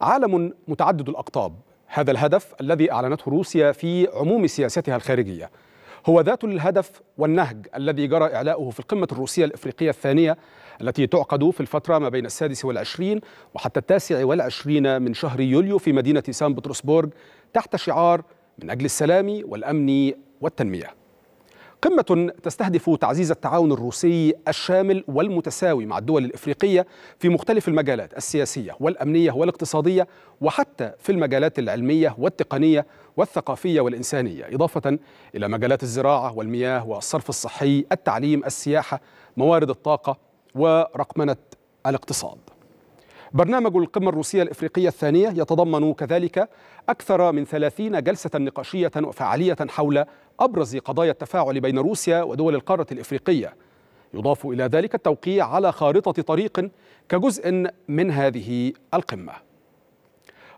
عالم متعدد الأقطاب هذا الهدف الذي أعلنته روسيا في عموم سياستها الخارجية هو ذات الهدف والنهج الذي جرى إعلاؤه في القمة الروسية الإفريقية الثانية التي تعقد في الفترة ما بين السادس والعشرين وحتى التاسع والعشرين من شهر يوليو في مدينة سان بطرسبورغ تحت شعار من أجل السلام والأمن والتنمية قمة تستهدف تعزيز التعاون الروسي الشامل والمتساوي مع الدول الإفريقية في مختلف المجالات السياسية والأمنية والاقتصادية وحتى في المجالات العلمية والتقنية والثقافية والإنسانية إضافة إلى مجالات الزراعة والمياه والصرف الصحي التعليم السياحة موارد الطاقة ورقمنة الاقتصاد برنامج القمة الروسية الإفريقية الثانية يتضمن كذلك أكثر من ثلاثين جلسة نقاشية وفعالية حول أبرز قضايا التفاعل بين روسيا ودول القارة الإفريقية يضاف إلى ذلك التوقيع على خارطة طريق كجزء من هذه القمة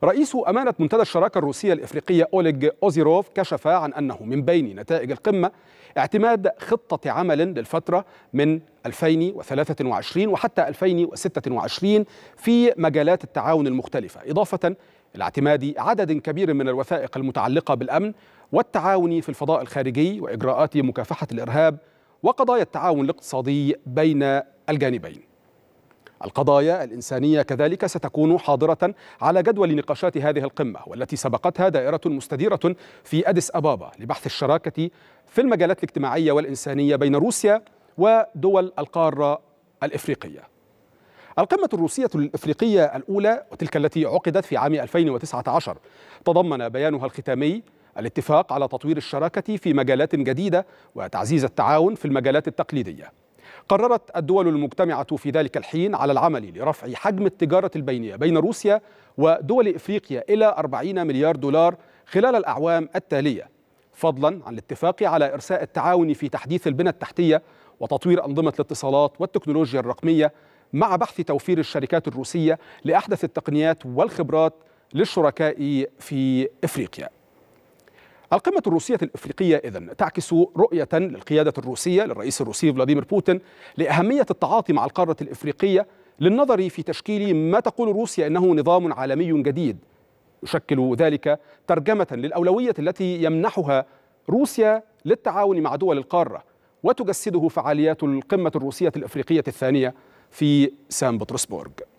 رئيس أمانة منتدى الشراكة الروسية الإفريقية أوليج أوزيروف كشف عن أنه من بين نتائج القمة اعتماد خطة عمل للفترة من 2023 وحتى 2026 في مجالات التعاون المختلفة إضافة إلى اعتماد عدد كبير من الوثائق المتعلقة بالأمن والتعاون في الفضاء الخارجي وإجراءات مكافحة الإرهاب وقضايا التعاون الاقتصادي بين الجانبين القضايا الإنسانية كذلك ستكون حاضرة على جدول نقاشات هذه القمة والتي سبقتها دائرة مستديرة في أديس أبابا لبحث الشراكة في المجالات الاجتماعية والإنسانية بين روسيا ودول القارة الإفريقية القمة الروسية الإفريقية الأولى وتلك التي عقدت في عام 2019 تضمن بيانها الختامي الاتفاق على تطوير الشراكة في مجالات جديدة وتعزيز التعاون في المجالات التقليدية قررت الدول المجتمعة في ذلك الحين على العمل لرفع حجم التجارة البينية بين روسيا ودول إفريقيا إلى 40 مليار دولار خلال الأعوام التالية فضلا عن الاتفاق على إرساء التعاون في تحديث البنى التحتية وتطوير أنظمة الاتصالات والتكنولوجيا الرقمية مع بحث توفير الشركات الروسية لأحدث التقنيات والخبرات للشركاء في إفريقيا القمة الروسية الإفريقية إذا تعكس رؤية للقيادة الروسية للرئيس الروسي فلاديمير بوتين لأهمية التعاطي مع القارة الإفريقية للنظر في تشكيل ما تقول روسيا أنه نظام عالمي جديد يشكل ذلك ترجمة للأولوية التي يمنحها روسيا للتعاون مع دول القارة وتجسده فعاليات القمة الروسية الإفريقية الثانية في سان بطرسبورغ